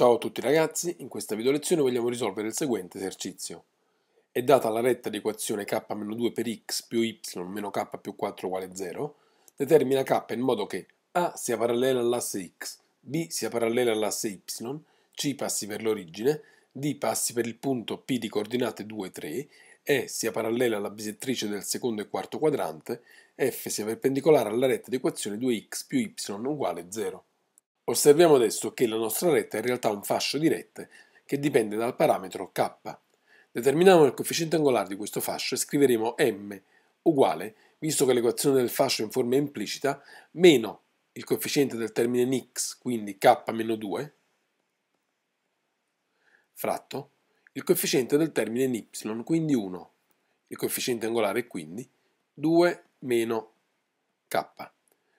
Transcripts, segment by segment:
Ciao a tutti ragazzi, in questa video lezione vogliamo risolvere il seguente esercizio. È data la retta di equazione k-2 per x più y meno k più 4 uguale 0, determina k in modo che a sia parallela all'asse x, b sia parallela all'asse y, c passi per l'origine, d passi per il punto p di coordinate 2, 3, e sia parallela alla bisettrice del secondo e quarto quadrante, f sia perpendicolare alla retta di equazione 2x più y uguale 0. Osserviamo adesso che la nostra retta è in realtà un fascio di rette che dipende dal parametro k. Determiniamo il coefficiente angolare di questo fascio e scriveremo m uguale, visto che l'equazione del fascio è in forma implicita, meno il coefficiente del termine in x, quindi k-2, fratto il coefficiente del termine in y, quindi 1. Il coefficiente angolare è quindi 2 meno k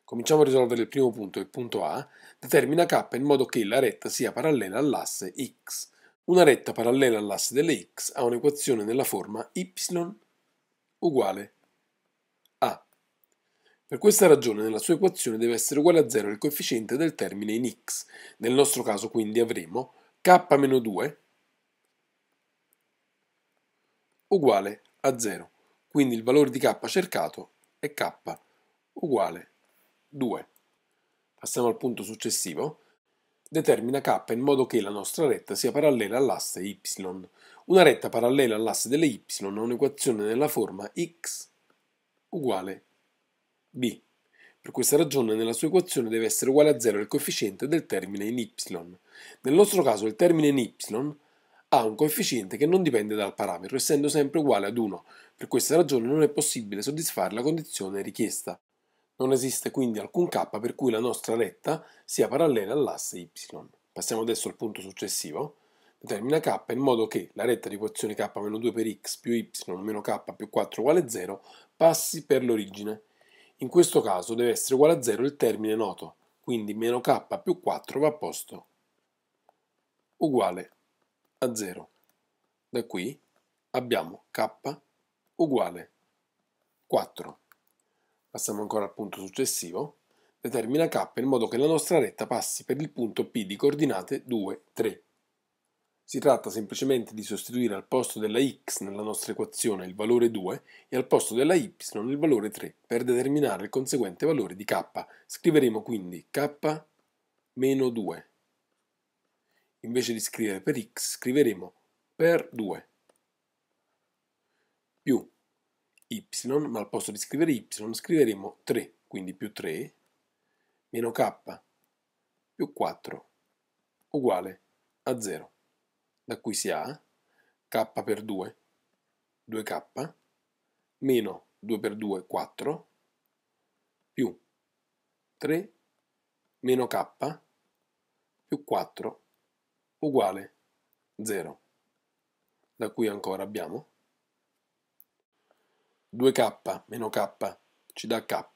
cominciamo a risolvere il primo punto, il punto A, determina K in modo che la retta sia parallela all'asse X. Una retta parallela all'asse delle X ha un'equazione nella forma Y uguale A. Per questa ragione nella sua equazione deve essere uguale a 0 il coefficiente del termine in X. Nel nostro caso quindi avremo K-2 uguale a 0. Quindi il valore di K cercato è K uguale a 0. 2. Passiamo al punto successivo. Determina k in modo che la nostra retta sia parallela all'asse y. Una retta parallela all'asse delle y è un'equazione nella forma x uguale b. Per questa ragione nella sua equazione deve essere uguale a 0 il coefficiente del termine in y. Nel nostro caso il termine in y ha un coefficiente che non dipende dal parametro, essendo sempre uguale ad 1. Per questa ragione non è possibile soddisfare la condizione richiesta. Non esiste quindi alcun k per cui la nostra retta sia parallela all'asse y. Passiamo adesso al punto successivo. Determina k in modo che la retta di equazione k-2 per x più y meno k più 4 uguale 0 passi per l'origine. In questo caso deve essere uguale a 0 il termine noto, quindi meno k più 4 va posto uguale a 0. Da qui abbiamo k uguale 4 passiamo ancora al punto successivo, determina K in modo che la nostra retta passi per il punto P di coordinate 2, 3. Si tratta semplicemente di sostituire al posto della x nella nostra equazione il valore 2 e al posto della y il valore 3 per determinare il conseguente valore di k. Scriveremo quindi k meno 2. Invece di scrivere per x scriveremo per 2 più y, ma al posto di scrivere y scriveremo 3, quindi più 3, meno k, più 4, uguale a 0, da cui si ha k per 2, 2k, meno 2 per 2, 4, più 3, meno k, più 4, uguale 0, da cui ancora abbiamo 2k meno k ci dà k,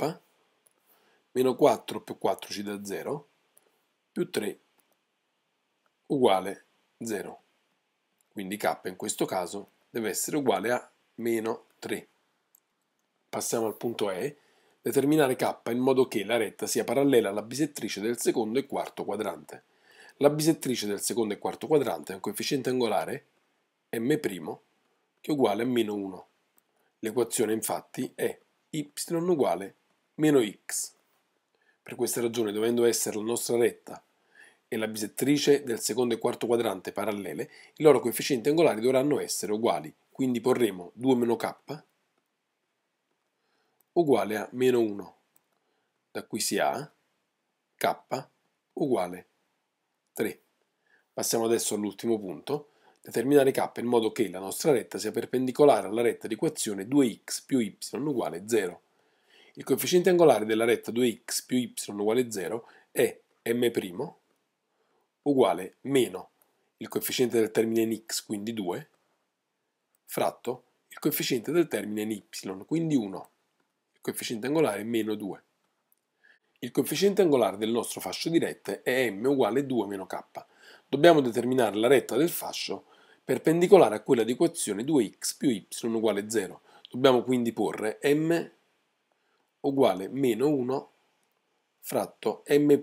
meno 4 più 4 ci dà 0, più 3 uguale 0. Quindi k in questo caso deve essere uguale a meno 3. Passiamo al punto E. Determinare k in modo che la retta sia parallela alla bisettrice del secondo e quarto quadrante. La bisettrice del secondo e quarto quadrante è un coefficiente angolare m' che è uguale a meno 1. L'equazione infatti è y uguale meno x. Per questa ragione, dovendo essere la nostra retta e la bisettrice del secondo e quarto quadrante parallele, i loro coefficienti angolari dovranno essere uguali, quindi porremo 2 k uguale a meno 1, da qui si ha k uguale 3. Passiamo adesso all'ultimo punto, Determinare k in modo che la nostra retta sia perpendicolare alla retta di equazione 2x più y uguale 0. Il coefficiente angolare della retta 2x più y uguale 0 è m' uguale meno il coefficiente del termine in x, quindi 2, fratto il coefficiente del termine in y, quindi 1. Il coefficiente angolare è meno 2. Il coefficiente angolare del nostro fascio di rette è m uguale 2 meno k, dobbiamo determinare la retta del fascio perpendicolare a quella di equazione 2x più y uguale 0. Dobbiamo quindi porre m uguale meno 1 fratto m'.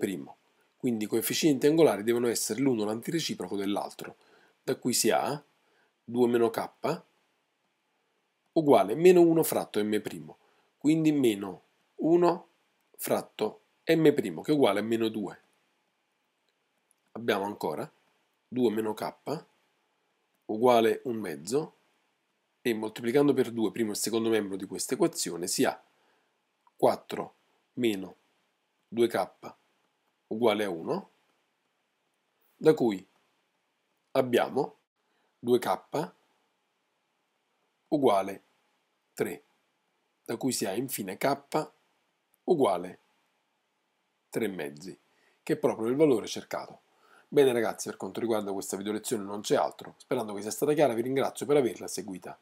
Quindi i coefficienti angolari devono essere l'uno l'antireciproco dell'altro, da qui si ha 2 meno k uguale meno 1 fratto m', quindi meno 1 fratto m' che è uguale a meno 2. Abbiamo ancora 2 k uguale 1 mezzo e moltiplicando per 2 primo e secondo membro di questa equazione si ha 4 meno 2k uguale a 1 da cui abbiamo 2k uguale 3 da cui si ha infine k uguale 3 mezzi che è proprio il valore cercato. Bene ragazzi, per quanto riguarda questa video lezione non c'è altro. Sperando che sia stata chiara, vi ringrazio per averla seguita.